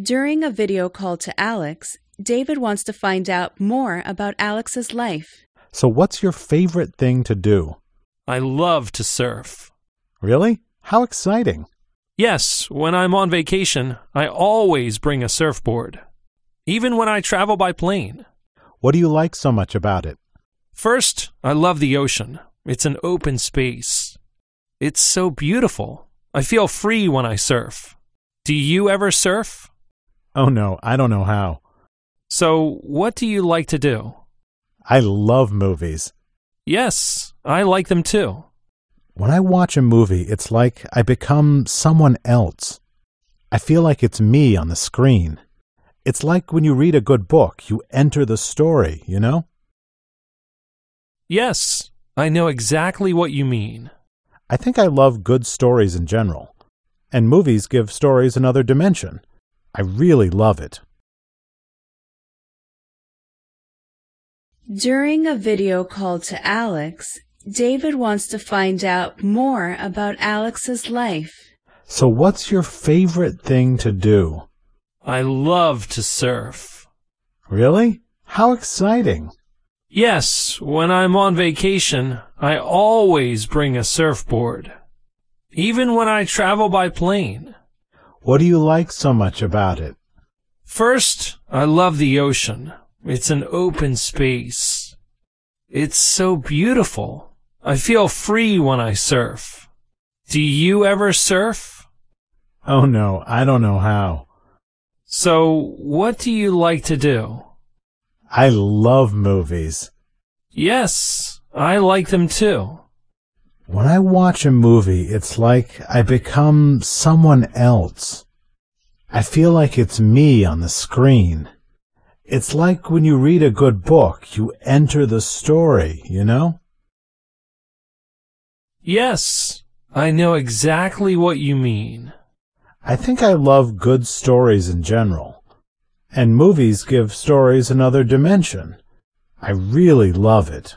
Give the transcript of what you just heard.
During a video call to Alex, David wants to find out more about Alex's life. So, what's your favorite thing to do? I love to surf. Really? How exciting! Yes, when I'm on vacation, I always bring a surfboard. Even when I travel by plane. What do you like so much about it? First, I love the ocean. It's an open space. It's so beautiful. I feel free when I surf. Do you ever surf? Oh no, I don't know how. So, what do you like to do? I love movies. Yes, I like them too. When I watch a movie, it's like I become someone else. I feel like it's me on the screen. It's like when you read a good book, you enter the story, you know? Yes, I know exactly what you mean. I think I love good stories in general, and movies give stories another dimension. I really love it. During a video call to Alex, David wants to find out more about Alex's life. So what's your favorite thing to do? I love to surf. Really? How exciting. Yes, when I'm on vacation, I always bring a surfboard. Even when I travel by plane, what do you like so much about it? First, I love the ocean. It's an open space. It's so beautiful. I feel free when I surf. Do you ever surf? Oh no, I don't know how. So, what do you like to do? I love movies. Yes, I like them too. When I watch a movie, it's like I become someone else. I feel like it's me on the screen. It's like when you read a good book, you enter the story, you know? Yes, I know exactly what you mean. I think I love good stories in general, and movies give stories another dimension. I really love it.